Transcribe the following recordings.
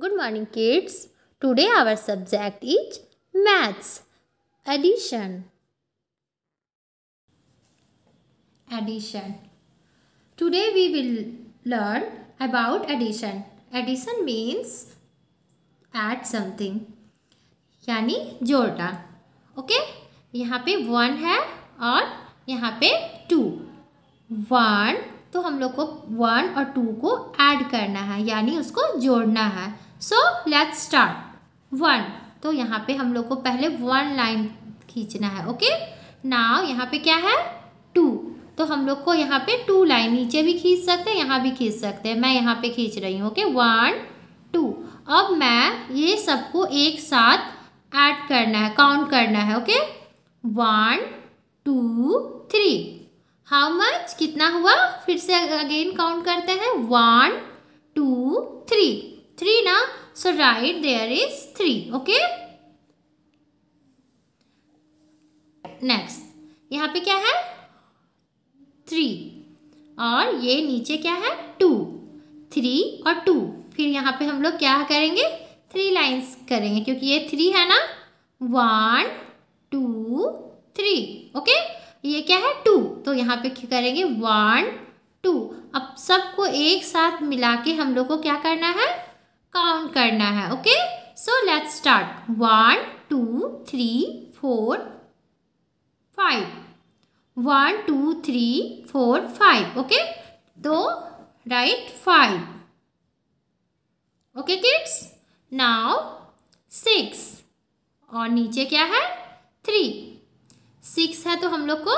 Good morning kids today our subject is maths addition addition today we will learn about addition addition means add something यानी जोड़ना okay okay? यहाँ पे one है और यहाँ पे टू वन तो हम लोग को वन और टू को ऐड करना है यानी उसको जोड़ना है सो लेट्स स्टार्ट वन तो यहाँ पे हम लोग को पहले वन लाइन खींचना है ओके नाव यहाँ पे क्या है टू तो हम लोग को यहाँ पे टू लाइन नीचे भी खींच सकते हैं यहाँ भी खींच सकते हैं मैं यहाँ पे खींच रही हूँ ओके वन टू अब मैं ये सबको एक साथ ऐड करना है काउंट करना है okay one two three how much कितना हुआ फिर से अगेन काउंट करते हैं वन टू थ्री थ्री ना so right there is three okay next यहाँ पे क्या है थ्री और ये नीचे क्या है टू थ्री और टू फिर यहाँ पे हम लोग क्या करेंगे थ्री लाइंस करेंगे क्योंकि ये थ्री है ना वन टू थ्री ओके ये क्या है टू तो यहाँ पे क्या करेंगे वन टू अब सबको एक साथ मिला के हम लोग को क्या करना है करना है okay so let's start one two three four five one two three four five okay तो right five okay kids now six और नीचे क्या है थ्री सिक्स है तो हम लोग को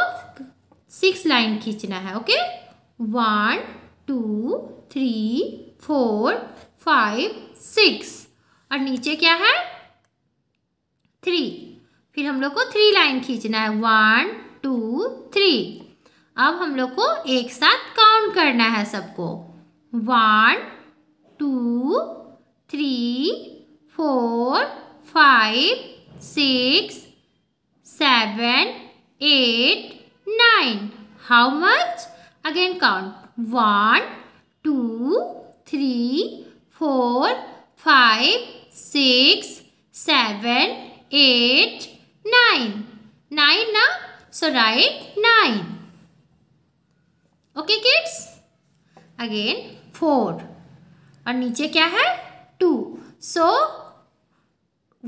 सिक्स लाइन खींचना है okay one two three four five six और नीचे क्या है थ्री फिर हम लोग को थ्री लाइन खींचना है वन टू थ्री अब हम लोग को एक साथ काउंट करना है सबको one two three four five six seven eight nine how much again count one two three four five six seven eight nine nine ना so right nine okay kids again four और नीचे क्या है two so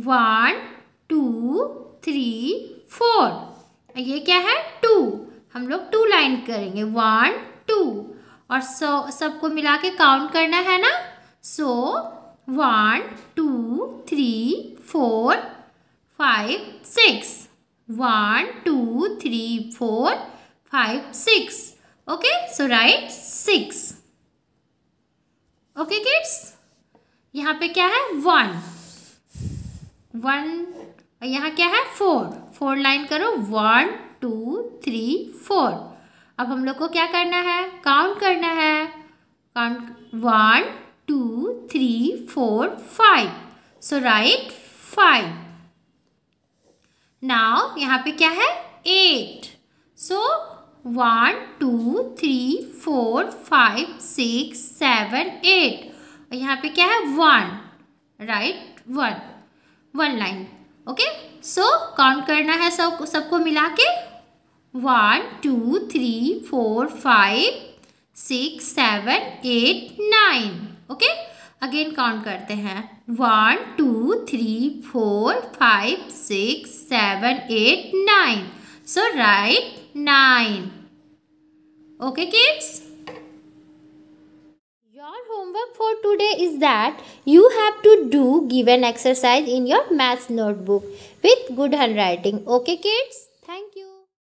one two three four ये क्या है two हम लोग टू लाइन करेंगे वन टू और सो सबको मिला के काउंट करना है ना So, one two three four five six one two three four five six Okay, so write six Okay kids? यहाँ पे क्या है वन वन यहाँ क्या है फोर फोर लाइन करो वन टू थ्री फोर अब हम लोग को क्या करना है काउंट करना है count one two three four five so right five now यहाँ पे क्या है eight so one two three four five six seven eight और यहाँ पे क्या है one right one one line okay so count करना है सब सबको मिला के one two three four five six seven eight nine okay again count करते हैं one two three four five six seven eight nine so right nine okay kids Your homework for today is that you have to do given exercise in your maths notebook with good handwriting. Okay kids? Thank you.